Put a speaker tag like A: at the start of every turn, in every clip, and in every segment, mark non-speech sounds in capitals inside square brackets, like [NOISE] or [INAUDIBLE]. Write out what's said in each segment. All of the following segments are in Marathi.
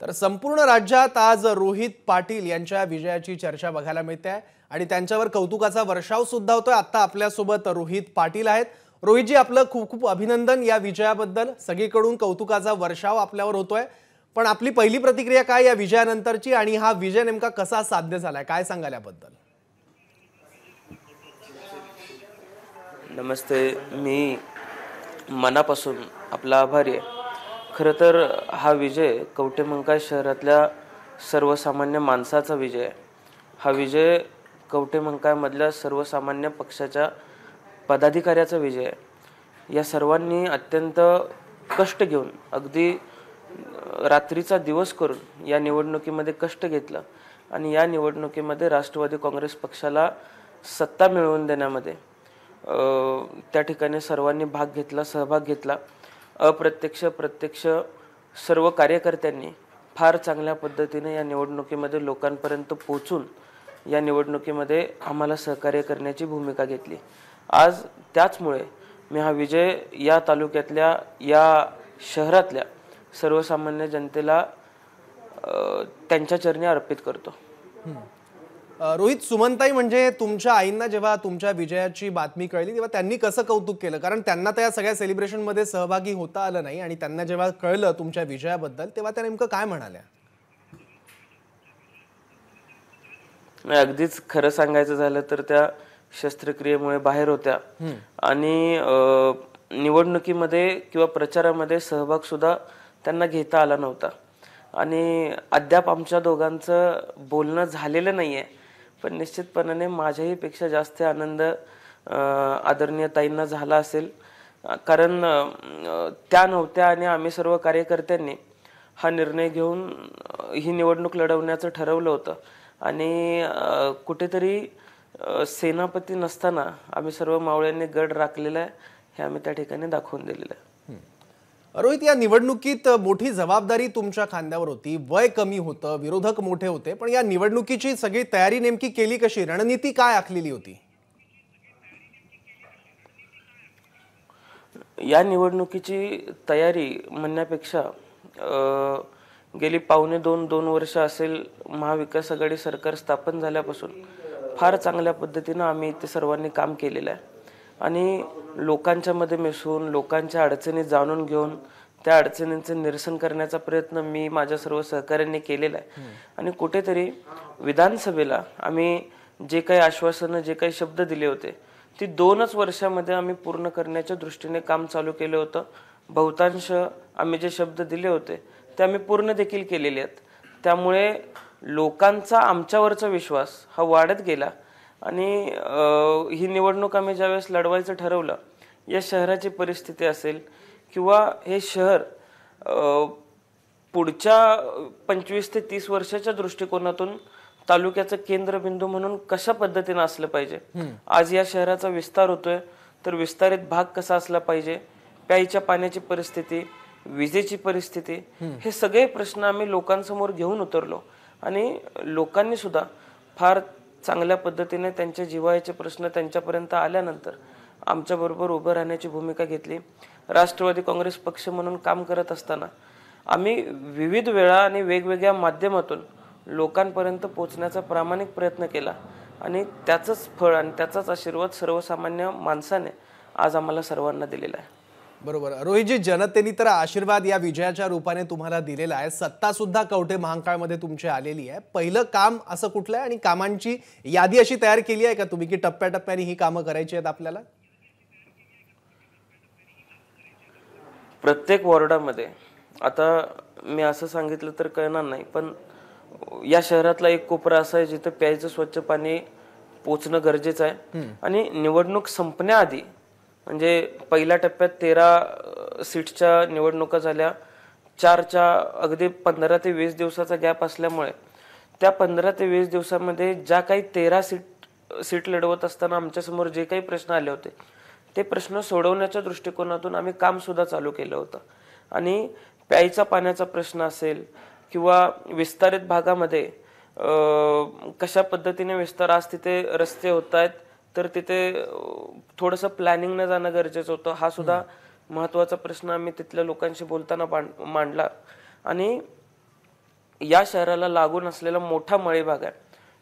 A: तर संपूर्ण राज्यात आज रोहित पाटील यांच्या विजयाची चर्चा बघायला मिळते आहे आणि त्यांच्यावर कौतुकाचा वर्षाव सुद्धा होतोय आता आपल्यासोबत रोहित पाटील आहेत रोहितजी आपलं खूप खूप अभिनंदन या विजयाबद्दल सगळीकडून कौतुकाचा वर्षाव आपल्यावर होतोय पण आपली पहिली प्रतिक्रिया काय या विजयानंतरची आणि हा विजय नेमका कसा साध्य झालाय काय सांगाल याबद्दल
B: नमस्ते मी मनापासून आपला आभारी आहे खरं तर हा विजय कवटेमंकाय शहरातल्या सर्वसामान्य माणसाचा विजय आहे हा विजय कवटेमंकायमधल्या सर्वसामान्य पक्षाच्या पदाधिकाऱ्याचा विजय आहे या सर्वांनी अत्यंत कष्ट घेऊन अगदी रात्रीचा दिवस करून या निवडणुकीमध्ये कष्ट घेतलं आणि या निवडणुकीमध्ये राष्ट्रवादी काँग्रेस पक्षाला सत्ता मिळवून देण्यामध्ये त्या ठिकाणी सर्वांनी भाग घेतला सहभाग घेतला अप्रत्यक्ष प्रत्यक्ष सर्व कार्यकर्त्यांनी फार चांगल्या पद्धतीने या निवडणुकीमध्ये लोकांपर्यंत पोचून या निवडणुकीमध्ये आम्हाला सहकार्य करण्याची भूमिका घेतली आज त्याचमुळे मी हा विजय या तालुक्यातल्या या शहरातल्या सर्वसामान्य जनतेला त्यांच्या चरणी अर्पित करतो
A: रोहित सुमनताई म्हणजे तुमच्या आईंना जेव्हा तुमच्या विजयाची बातमी कळली तेव्हा त्यांनी कसं कौतुक केलं कारण त्यांना तर या सगळ्या सेलिब्रेशनमध्ये सहभागी होता आलं नाही आणि त्यांना जेव्हा कळलं तुमच्या विजयाबद्दल तेव्हा त्या नेमकं काय म्हणाल्या
B: अगदीच खरं सांगायचं झालं तर त्या शस्त्रक्रियेमुळे बाहेर होत्या आणि निवडणुकीमध्ये किंवा प्रचारामध्ये सहभाग सुद्धा त्यांना घेता आला नव्हता आणि अद्याप आमच्या दोघांचं बोलणं झालेलं आहे पण निश्चितपणाने माझ्याही पेक्षा जास्त आनंद आदरणीय ताईंना झाला असेल कारण त्या नव्हत्या आणि आम्ही सर्व कार्यकर्त्यांनी हा निर्णय घेऊन ही निवडणूक लढवण्याचं ठरवलं होतं आणि कुठेतरी सेनापती नसताना आम्ही सर्व मावळ्यांनी गड राखलेला आहे हे आम्ही त्या
A: ठिकाणी दाखवून दिलेलं आहे रोहित या निवडणुकीत मोठी जबाबदारी तुमच्या खांद्यावर होती वय कमी होतं विरोधक मोठे होते पण या निवडणुकीची सगळी तयारी नेमकी केली कशी रणनीती काय आखलेली होती
B: या निवडणुकीची तयारी म्हणण्यापेक्षा गेली पावणे दोन दोन वर्ष असेल महाविकास आघाडी सरकार स्थापन झाल्यापासून फार चांगल्या पद्धतीनं आम्ही इथे सर्वांनी काम केलेलं आहे आणि लोकांच्यामध्ये मिसळून लोकांच्या अडचणी जाणून घेऊन त्या अडचणींचे निरसन करण्याचा प्रयत्न मी माझ्या सर्व सहकाऱ्यांनी केलेला आहे आणि कुठेतरी विधानसभेला आम्ही जे काही आश्वासनं जे काही शब्द दिले होते ती दोनच वर्षामध्ये आम्ही पूर्ण करण्याच्या दृष्टीने काम चालू केलं होतं बहुतांश आम्ही जे शब्द दिले होते ते आम्ही पूर्ण देखील केलेले आहेत त्यामुळे लोकांचा आमच्यावरचा विश्वास हा वाढत गेला आणि ही निवडणूक आम्ही ज्यावेळेस लढवायचं ठरवलं या शहराची परिस्थिती असेल किंवा हे शहर पुढच्या पंचवीस ते तीस वर्षाच्या दृष्टिकोनातून तालुक्याचं केंद्रबिंदू म्हणून कशा पद्धतीनं असलं पाहिजे आज या शहराचा विस्तार होतोय तर विस्तारित भाग कसा असला पाहिजे प्यायच्या पाण्याची परिस्थिती विजेची परिस्थिती हे सगळे प्रश्न आम्ही लोकांसमोर घेऊन उतरलो आणि लोकांनी सुद्धा फार चांगल्या पद्धतीने त्यांच्या जिवायचे प्रश्न त्यांच्यापर्यंत आल्यानंतर आमच्याबरोबर उभं राहण्याची भूमिका घेतली राष्ट्रवादी काँग्रेस पक्ष म्हणून काम करत असताना आम्ही विविध वेळा आणि वेगवेगळ्या माध्यमातून लोकांपर्यंत पोचण्याचा प्रामाणिक प्रयत्न केला आणि त्याचंच फळ आणि त्याचाच आशीर्वाद सर्वसामान्य माणसाने आज आम्हाला सर्वांना दिलेला
A: आहे बरोबर रोहितजी जनतेने तर आशीर्वाद या विजयाच्या रूपाने तुम्हाला दिलेला आहे सत्ता सुद्धा कवठे महाकाळमध्ये तुमची आलेली आहे पहिलं काम असं कुठलं आहे आणि कामांची यादी अशी तयार केली आहे का तुम्ही की टप्प्या टप्प्याने ही कामं करायची आहेत आपल्याला
B: प्रत्येक वॉर्डामध्ये आता मी असं सांगितलं तर कळणार नाही पण या शहरातला एक कोपरा असा आहे जिथे प्यायचं स्वच्छ पाणी पोचणं गरजेचं आहे आणि निवडणूक संपण्याआधी म्हणजे पहिल्या टप्प्यात तेरा सीटच्या निवडणुका झाल्या चारच्या अगदी पंधरा ते वीस दिवसाचा गॅप असल्यामुळे त्या पंधरा ते वीस दिवसामध्ये ज्या काही तेरा सीट सीट लढवत असताना आमच्यासमोर जे काही प्रश्न आले होते ते प्रश्न सोडवण्याच्या दृष्टिकोनातून आम्ही कामसुद्धा चालू केलं होतं आणि प्यायचा पाण्याचा प्रश्न असेल किंवा विस्तारित भागामध्ये कशा पद्धतीने विस्तार आज तिथे रस्ते होत आहेत तर तिथे थोडंसं प्लॅनिंगनं जाणं गरजेचं होतं हा सुद्धा महत्त्वाचा प्रश्न आम्ही तिथल्या लोकांशी बोलताना मांडला आणि या शहराला लागून असलेला मोठा भाग आहे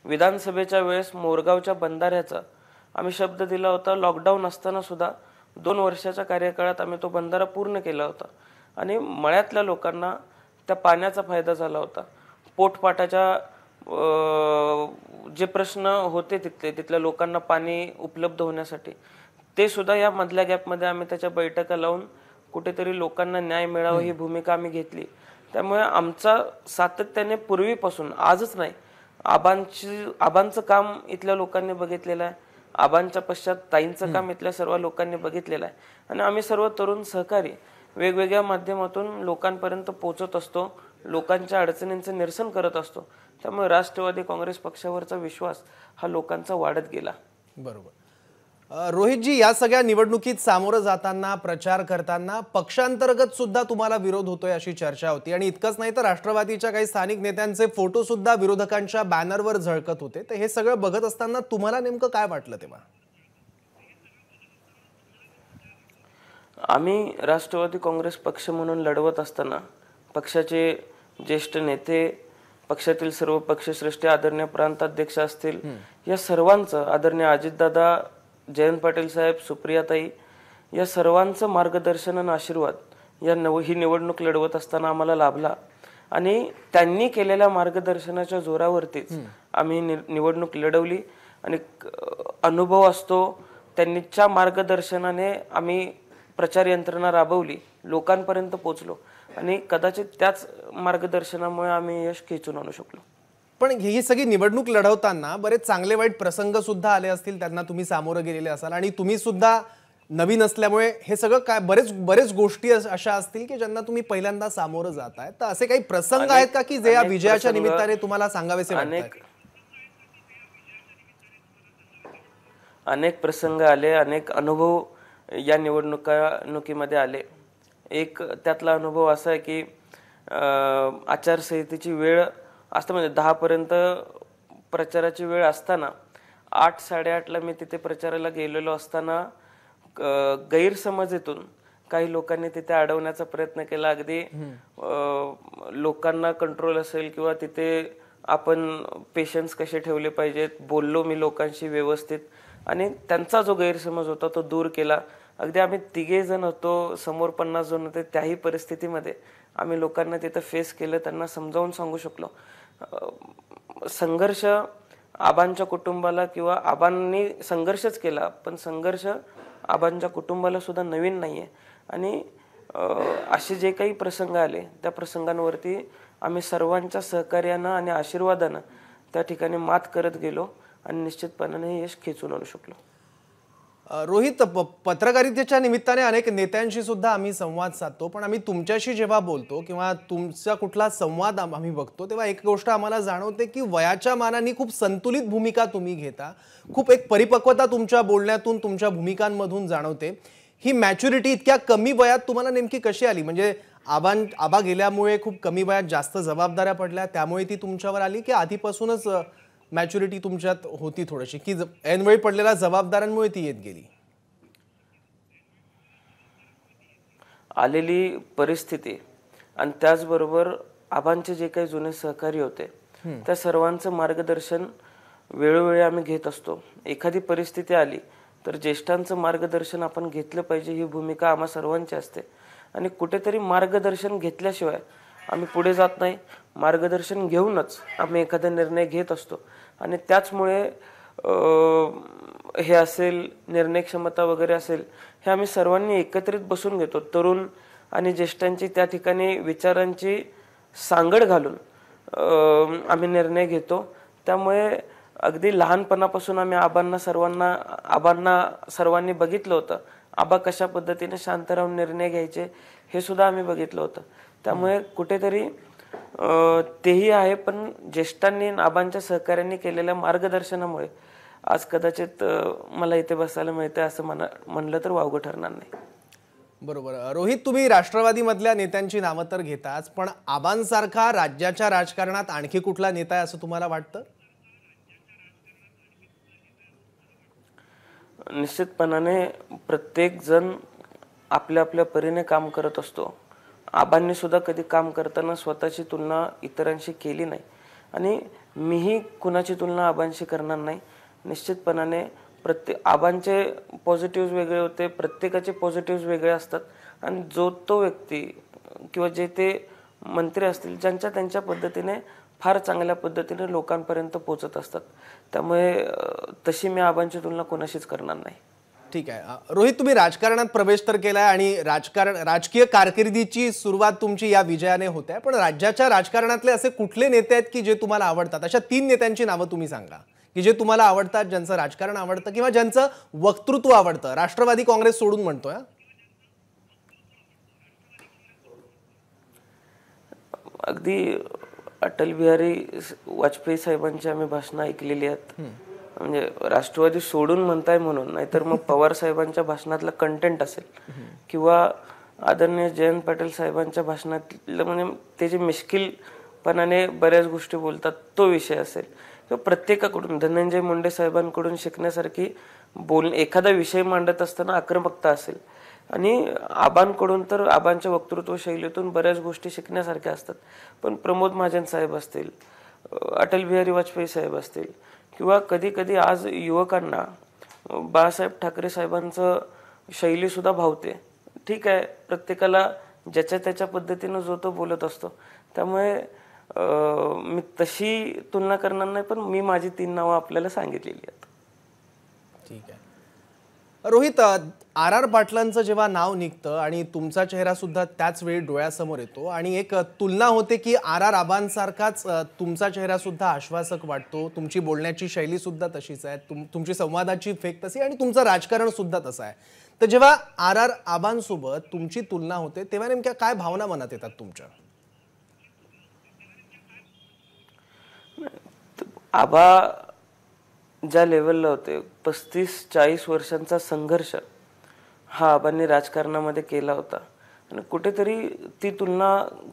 B: विधानसभेच्या वेळेस मोरगावच्या बंधाऱ्याचा आम्ही शब्द दिला होता लॉकडाऊन असताना सुद्धा दोन वर्षाच्या कार्यकाळात आम्ही तो बंधारा पूर्ण केला होता आणि मळ्यातल्या लोकांना त्या पाण्याचा फायदा झाला होता पोटपाटाच्या जे प्रश्न होते तिथले तिथल्या लोकांना पाणी उपलब्ध होण्यासाठी ते सुद्धा या मधल्या गॅपमध्ये आम्ही त्याच्या बैठका लावून कुठेतरी लोकांना न्याय मिळावा ही भूमिका आम्ही घेतली त्यामुळे आमचा सातत्याने पूर्वीपासून आजच नाही आबांची आबांचं काम इथल्या लोकांनी बघितलेलं आहे आबांच्या पश्चात ताईंचं काम इथल्या सर्व लोकांनी बघितलेलं आहे आणि आम्ही सर्व तरुण सहकारी वेगवेगळ्या माध्यमातून लोकांपर्यंत पोहोचत असतो लोकांच्या अडचणींचं निरसन करत असतो त्यामुळे राष्ट्रवादी काँग्रेस पक्षावरचा विश्वास हा लोकांचा
A: वाढत गेला बरोबर रोहितजी या सगळ्या निवडणुकीत सामोरं जाताना प्रचार करताना पक्षांतर्गत सुद्धा तुम्हाला विरोध होतोय अशी चर्चा होती आणि इतकंच नाही तर राष्ट्रवादीच्या काही स्थानिक नेत्यांचे फोटो सुद्धा विरोधकांच्या बॅनरवर झळकत होते तर हे सगळं बघत असताना तुम्हाला नेमकं काय वाटलं तेव्हा
B: आम्ही राष्ट्रवादी काँग्रेस पक्ष म्हणून लढवत असताना पक्षाचे ज्येष्ठ नेते पक्षातील सर्व पक्षश्रेष्ठी आदरणीय प्रांताध्यक्ष असतील या सर्वांचं आदरणीय अजितदादा जयंत पाटील साहेब सुप्रियाताई या सर्वांचं मार्गदर्शन आणि आशीर्वाद या नव ही निवडणूक लढवत असताना आम्हाला लाभला आणि त्यांनी केलेल्या मार्गदर्शनाच्या जोरावरतीच आम्ही निवडणूक लढवली आणि अनुभव असतो त्यांनीच्या मार्गदर्शनाने आम्ही प्रचार यंत्रणा राबवली लोकांपर्यंत पोचलो आणि कदाचित त्याच मार्गदर्शनामुळे आम्ही यश खेचून आणू शकलो
A: पण ही सगळी निवडणूक लढवताना बरेच चांगले वाईट प्रसंग सुद्धा आले असतील त्यांना तुम्ही सामोरं गेलेले असाल आणि तुम्ही सुद्धा नवीन असल्यामुळे हे सगळं काय बरेच बरेच गोष्टी अशा असतील की ज्यांना तुम्ही पहिल्यांदा सामोरं जात आहे तर असे काही प्रसंग आहेत का की जे या विजयाच्या निमित्ताने तुम्हाला सांगावेसे अनेक
B: अनेक प्रसंग आले अनेक अनुभव या निवडणुका निवडणुकीमध्ये आले एक त्यातला अनुभव असा आहे की आचारसंहितेची वेळ असतं म्हणजे दहापर्यंत प्रचाराची वेळ असताना आठ साडेआठला मी तिथे प्रचाराला गेलेलो असताना गैरसमजेतून काही लोकांनी तिथे अडवण्याचा प्रयत्न केला अगदी लोकांना कंट्रोल असेल किंवा तिथे आपण पेशन्स कसे ठेवले पाहिजेत बोललो मी लोकांशी व्यवस्थित आणि त्यांचा जो गैरसमज होता तो दूर केला अगदी आम्ही तिघे जण होतो समोर पन्नास जण होते त्याही परिस्थितीमध्ये आम्ही लोकांना तिथं फेस केलं त्यांना समजावून सांगू शकलो संघर्ष आबांच्या कुटुंबाला किंवा आबांनी संघर्षच केला पण संघर्ष आबांच्या कुटुंबाला सुद्धा नवीन नाही आहे आणि असे जे काही प्रसंग आले त्या प्रसंगांवरती आम्ही सर्वांच्या सहकार्यानं आणि आशीर्वादानं त्या ठिकाणी मात करत गेलो आणि निश्चितपणाने
A: यश खेचून आणू शकलो रोहित पत्रकारितेच्या निमित्ताने अनेक नेत्यांशी सुद्धा आम्ही संवाद साधतो पण आम्ही तुमच्याशी जेव्हा बोलतो किंवा तुमचा कुठला संवाद आम्ही बघतो तेव्हा एक गोष्ट आम्हाला जाणवते की वयाच्या मानाने खूप संतुलित भूमिका तुम्ही घेता खूप एक परिपक्वता तुमच्या बोलण्यातून तुमच्या भूमिकांमधून जाणवते ही मॅच्युरिटी इतक्या कमी वयात तुम्हाला नेमकी कशी आली म्हणजे आबा आबा गेल्यामुळे खूप कमी वयात जास्त जबाबदाऱ्या पडल्या त्यामुळे ती तुमच्यावर आली की आधीपासूनच मॅच्युरिटी तुमच्यात होती थोडीशी की ऐनवेळी पडलेल्या जबाबदाऱ्यांमुळे ती येत गेली
B: आलेली परिस्थिती आणि त्याचबरोबर आबांचे जे काही जुने सहकारी होते त्या सर्वांचं मार्गदर्शन वेळोवेळी आम्ही घेत असतो एखादी परिस्थिती आली तर ज्येष्ठांचं मार्गदर्शन आपण घेतलं पाहिजे ही भूमिका आम्हा सर्वांची असते आणि कुठेतरी मार्गदर्शन घेतल्याशिवाय आम्ही पुढे जात नाही मार्गदर्शन घेऊनच आम्ही एखादा निर्णय घेत असतो आणि त्याचमुळे हे असेल निर्णय क्षमता वगैरे असेल हे आम्ही सर्वांनी एकत्रित बसून घेतो तरुण आणि ज्येष्ठांची त्या ठिकाणी विचारांची सांगड घालून आम्ही निर्णय घेतो त्यामुळे अगदी लहानपणापासून आम्ही आबांना सर्वांना आबांना सर्वांनी बघितलं होतं आबा कशा पद्धतीने शांत राहून निर्णय घ्यायचे हे सुद्धा आम्ही बघितलं होतं त्यामुळे कुठेतरी तेही आहे पण ज्येष्ठांनी आबांच्या सहकार्यांनी केलेल्या मार्गदर्शनामुळे आज कदाचित मला इथे बसायला मिळते असं म्हणा म्हणलं तर वावगं ठरणार नाही
A: बरोबर रोहित तुम्ही राष्ट्रवादीमधल्या नेत्यांची नावं तर घेताच पण आबांसारखा राज्याच्या राजकारणात आणखी कुठला नेता आहे असं तुम्हाला वाटतं
B: निश्चितपणाने प्रत्येक जण आपल्या आपल्या परीने काम करत असतो आबांनी सुद्धा कधी काम करताना स्वतःची तुलना इतरांशी केली नाही आणि मीही कुणाची तुलना आबांशी करणार नाही निश्चितपणाने प्रत्येक आबांचे पॉझिटिव्ह वेगळे होते प्रत्येकाचे पॉझिटिव्ह वेगळे असतात आणि जो तो व्यक्ती किंवा जे ते मंत्री असतील ज्यांच्या त्यांच्या पद्धतीने फार चांगल्या पद्धतीने लोकांपर्यंत पोचत असतात त्यामुळे तशी मी आबांची तुलना कोणाशीच करणार नाही ठीक आहे
A: रोहित तुम्ही राजकारणात प्रवेश तर केलाय आणि राजकारण राजकीय कारकिर्दीची सुरुवात तुमची या विजयाने होत आहे पण राज्याच्या राजकारणातले असे कुठले नेते आहेत की जे तुम्हाला आवडतात अशा तीन नेत्यांची नावं तुम्ही सांगा की जे तुम्हाला आवडतात ज्यांचं राजकारण आवडतं किंवा ज्यांचं वक्तृत्व आवडतं राष्ट्रवादी काँग्रेस सोडून म्हणतोय
B: अगदी अटल बिहारी वाजपेयी साहेबांची आम्ही भाषणं ऐकलेली आहेत म्हणजे राष्ट्रवादी सोडून म्हणताय म्हणून नाहीतर मग [LAUGHS] पवार साहेबांच्या भाषणातला कंटेंट असेल किंवा आदरणीय जयंत पाटील साहेबांच्या भाषणातलं म्हणजे ते जे मिश्किलपणाने बऱ्याच गोष्टी बोलतात तो विषय असेल किंवा प्रत्येकाकडून धनंजय मुंडे साहेबांकडून शिकण्यासारखी बोल एखादा विषय मांडत असताना आक्रमकता असेल आणि आबांकडून तर आबांच्या वक्तृत्व शैलीतून बऱ्याच गोष्टी शिकण्यासारख्या असतात पण प्रमोद महाजन साहेब असतील अटल बिहारी वाजपेयी साहेब असतील किंवा कधीकधी आज युवकांना बाळासाहेब ठाकरे साहेबांचं शैलीसुद्धा भावते ठीक आहे प्रत्येकाला ज्याच्या त्याच्या पद्धतीनं जो तो बोलत असतो त्यामुळे मी तशी तुलना करणार नाही पण मी माझी तीन नावं आपल्याला सांगितलेली आहेत
A: ठीक आहे रोहित आर आर पाटलांचं जेव्हा नाव निघतं आणि तुमचा चेहरा सुद्धा त्याच वेळी डोळ्यासमोर येतो आणि एक तुलना होते की आर आर आबांसारखाच तुमचा चेहरा सुद्धा आश्वासक वाटतो तुमची बोलण्याची शैली सुद्धा तशीच आहे तुम तुमची संवादाची फेक तशी आणि तुमचं राजकारण सुद्धा तसं आहे तर जेव्हा आर आर आबांसोबत तुमची तुलना होते तेव्हा नेमक्या काय भावना मनात येतात तुमच्या
B: आबा ज्या लेवलला होते पस्तीस चाळीस वर्षांचा संघर्ष हा आबांनी राजकारणामध्ये केला होता आणि कुठेतरी ती तुलना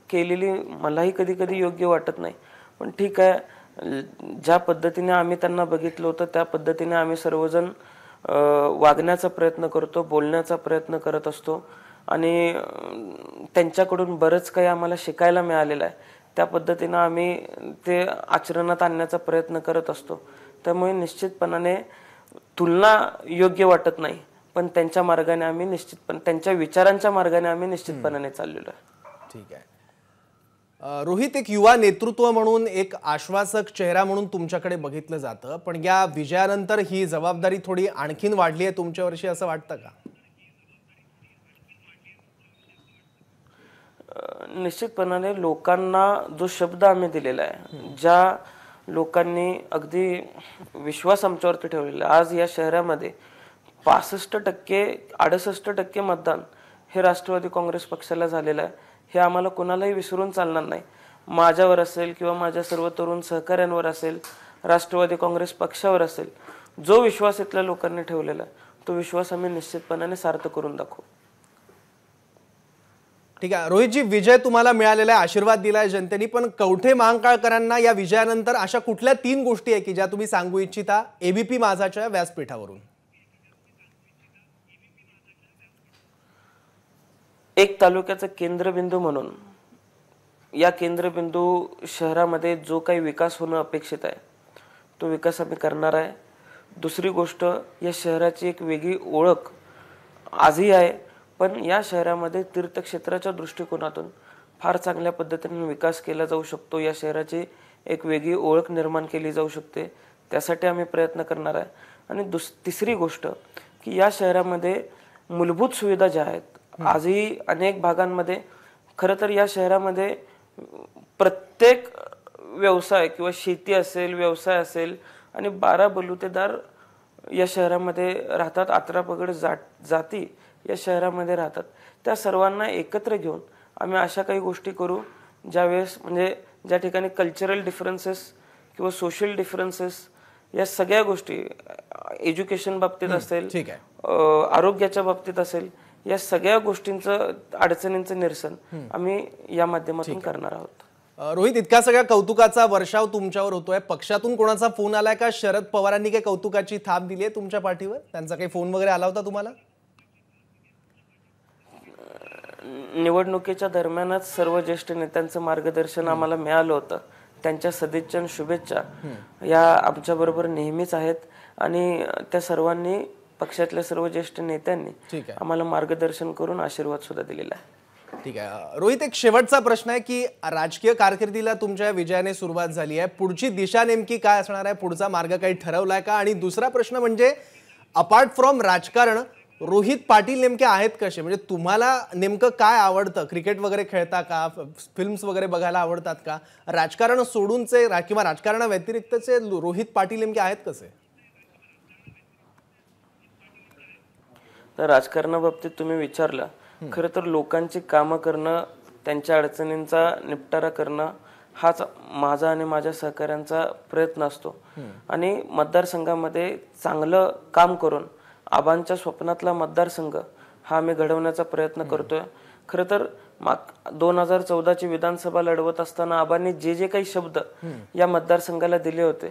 B: केलेली मलाही कधी कधी योग्य वाटत नाही पण ठीक आहे ज्या पद्धतीने आम्ही त्यांना बघितलं होतं त्या पद्धतीने आम्ही सर्वजण वागण्याचा प्रयत्न करतो बोलण्याचा प्रयत्न करत असतो आणि त्यांच्याकडून बरंच काही आम्हाला शिकायला मिळालेलं आहे त्या पद्धतीनं आम्ही ते आचरणात आणण्याचा प्रयत्न करत असतो त्यामुळे निश्चितपणाने तुलना योग्य वाटत नाही पण त्यांच्या मार्गाने आम्ही निश्चितपणे त्यांच्या विचारांच्या
A: मार्गाने आम्ही निश्चितपणाने चाललेलो आहे ठीक आहे रोहित एक युवा नेतृत्व म्हणून एक आश्वासक चेहरा म्हणून तुमच्याकडे बघितलं जातं पण या विजयानंतर ही जबाबदारी थोडी आणखीन वाढली आहे तुमच्यावरशी असं वाटतं का
B: निश्चितपणाने लोकांना जो शब्द आम्ही दिलेला आहे ज्या लोकांनी अगदी विश्वास आमच्यावरती ठेवलेला आज या शहरामध्ये पासष्ट टक्के अडसष्ट टक्के मतदान हे राष्ट्रवादी काँग्रेस पक्षाला झालेलं आहे हे आम्हाला कोणालाही विसरून चालणार नाही माझ्यावर असेल किंवा माझ्या सर्व तरुण सहकाऱ्यांवर असेल राष्ट्रवादी काँग्रेस पक्षावर असेल जो विश्वास इथल्या लोकांनी ठेवलेला तो विश्वास आम्ही निश्चितपणाने सार्थ करून दाखवू
A: ठीक आहे रोहितजी विजय तुम्हाला मिळालेला आहे आशीर्वाद दिलाय जनतेने पण कवठे महांकाळकरांना या विजयानंतर अशा कुठल्या तीन गोष्टी आहे की ज्या तुम्ही सांगू इच्छिता एबीपी माझाच्या व्यासपीठावरून
B: एक तालुक्याचं केंद्रबिंदू म्हणून या केंद्रबिंदू शहरामध्ये जो काही विकास होणं अपेक्षित आहे तो विकास आम्ही करणार आहे दुसरी गोष्ट या शहराची एक वेगळी ओळख आजही आहे पण या शहरामध्ये तीर्थक्षेत्राच्या दृष्टिकोनातून फार चांगल्या पद्धतीने विकास केला जाऊ शकतो या शहराची एक वेगळी ओळख निर्माण केली जाऊ शकते त्यासाठी आम्ही प्रयत्न करणार आहे आणि दुस तिसरी गोष्ट की या शहरामध्ये मूलभूत सुविधा ज्या आहेत आजही अनेक भागांमध्ये खरं तर या शहरामध्ये प्रत्येक व्यवसाय किंवा शेती असेल व्यवसाय असेल आणि बारा बलुतेदार या शहरामध्ये राहतात आत्रापगड पगड जाती या शहरामध्ये राहतात त्या सर्वांना एकत्र घेऊन आम्ही अशा काही गोष्टी करू ज्यावेळेस म्हणजे ज्या ठिकाणी कल्चरल डिफरन्सेस किंवा सोशल डिफरन्सेस या सगळ्या गोष्टी एज्युकेशन बाबतीत असेल आरोग्याच्या बाबतीत असेल या सगळ्या गोष्टींचं अडचणींचं निरसन आम्ही या माध्यमातून करणार आहोत
A: रोहित इतका सगळ्या कौतुकाचा वर्षाव तुमच्यावर होतोय पक्षातून कोणाचा फोन आलाय का शरद पवारांनी काही कौतुकाची थाप दिली आहे तुमच्या पाठीवर त्यांचा काही फोन वगैरे आला होता तुम्हाला
B: निवडणुकीच्या दरम्यानच सर्व ज्येष्ठ नेत्यांचं मार्गदर्शन आम्हाला मिळालं होतं त्यांच्या सदिच्छा आणि शुभेच्छा या आमच्याबरोबर नेहमीच आहेत आणि त्या सर्वांनी पक्षातल्या सर्व ज्येष्ठ नेत्यांनी आम्हाला मार्गदर्शन करून आशीर्वाद सुद्धा दिलेला आहे
A: ठीक आहे रोहित एक शेवटचा प्रश्न आहे की राजकीय कारकिर्दीला तुमच्या विजयाने सुरुवात झाली आहे पुढची दिशा नेमकी काय असणार आहे पुढचा मार्ग काही ठरवलाय का आणि दुसरा प्रश्न म्हणजे अपार्ट फ्रॉम राजकारण रोहित पाटील नेमके आहेत कसे म्हणजे तुम्हाला नेमकं काय आवडतं क्रिकेट वगैरे खेळता का फिल्म्स वगैरे बघायला आवडतात का राजकारण सोडूनचे किंवा राजकारणा व्यतिरिक्तचे रोहित पाटील नेमके आहेत कसे
B: तर राजकारणाबाबतीत तुम्ही विचारलं खरं तर लोकांची कामं करणं त्यांच्या अडचणींचा निपटारा करणं हाच माझा आणि माझ्या सहकाऱ्यांचा प्रयत्न असतो आणि मतदारसंघामध्ये चांगलं काम करून आबांच्या स्वप्नातला मतदारसंघ हा आम्ही घडवण्याचा प्रयत्न करतोय खरं तर माग दोन हजार चौदाची विधानसभा लढवत असताना आबांनी जे जे काही शब्द या मतदारसंघाला दिले होते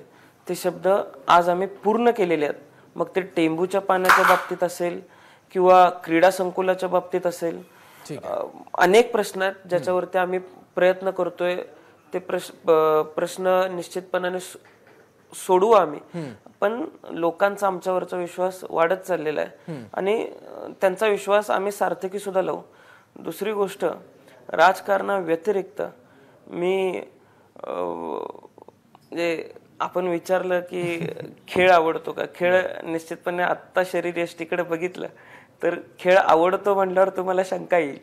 B: ते शब्द आज आम्ही पूर्ण केलेले आहेत मग ते टेंबूच्या पाण्याच्या बाबतीत असेल किंवा क्रीडा संकुलाच्या बाबतीत असेल अनेक प्रश्न आहेत ज्याच्यावरती आम्ही प्रयत्न करतोय ते प्रश्न निश्चितपणाने सोडू आम्ही पण लोकांचा आमच्यावरचा विश्वास वाढत चाललेला आहे आणि त्यांचा विश्वास आम्ही सार्थकी सुद्धा लावू दुसरी गोष्ट राजकारणा व्यतिरिक्त मी म्हणजे आपण विचारलं की [LAUGHS] खेळ आवडतो का खेळ निश्चितपणे आत्ता शरीर यष्टीकडे बघितलं तर खेळ आवडतो म्हटल्यावर तुम्हाला शंका येईल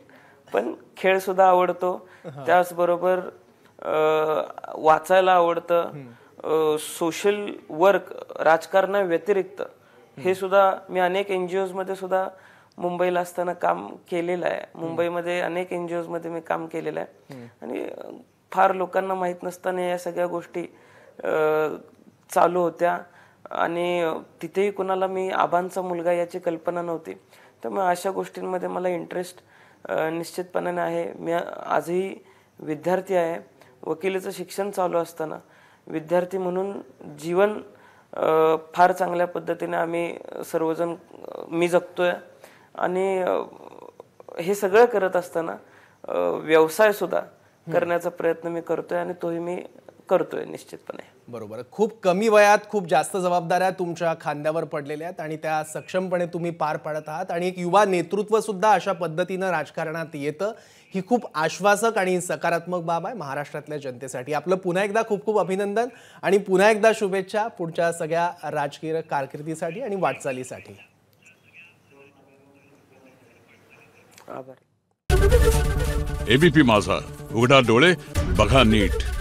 B: पण खेळ सुद्धा आवडतो त्याचबरोबर वाचायला आवडतं सोशल वर्क राजकारणाव्यतिरिक्त हे सुद्धा मी अनेक एन जी ओजमध्ये सुद्धा मुंबईला असताना काम केलेलं आहे मुंबईमध्ये अनेक एन जी ओजमध्ये मी काम केलेलं आहे आणि फार लोकांना माहीत नसताना या सगळ्या गोष्टी चालू होत्या आणि तिथेही कुणाला मी आबांचा मुलगा याची कल्पना नव्हती मग अशा गोष्टींमध्ये मला इंटरेस्ट निश्चितपणाने आहे मी आजही विद्यार्थी आहे वकिलीचं शिक्षण चालू असताना विद्यार्थी म्हणून जीवन फार चांगल्या पद्धतीने आम्ही सर्वजण मी जगतोय आणि हे सगळं करत असताना व्यवसायसुद्धा करण्याचा प्रयत्न मी करतोय आणि तोही मी
A: करतोय निश्चितपणे बरोबर खूप कमी वयात खूप जास्त जबाबदाऱ्या तुमच्या खांद्यावर पडलेल्या आहेत आणि त्या सक्षमपणे तुम्ही पार पाडत आहात आणि एक युवा नेतृत्व सुद्धा अशा पद्धतीनं राजकारणात येतं ही खूप आश्वासक आणि सकारात्मक बाब आहे महाराष्ट्रातल्या जनतेसाठी आपलं पुन्हा एकदा खूप खूप अभिनंदन आणि पुन्हा एकदा शुभेच्छा पुढच्या सगळ्या राजकीय कारकिर्दीसाठी आणि वाटचालीसाठी
B: एबीपी माझा उघडा डोळे बघा नीट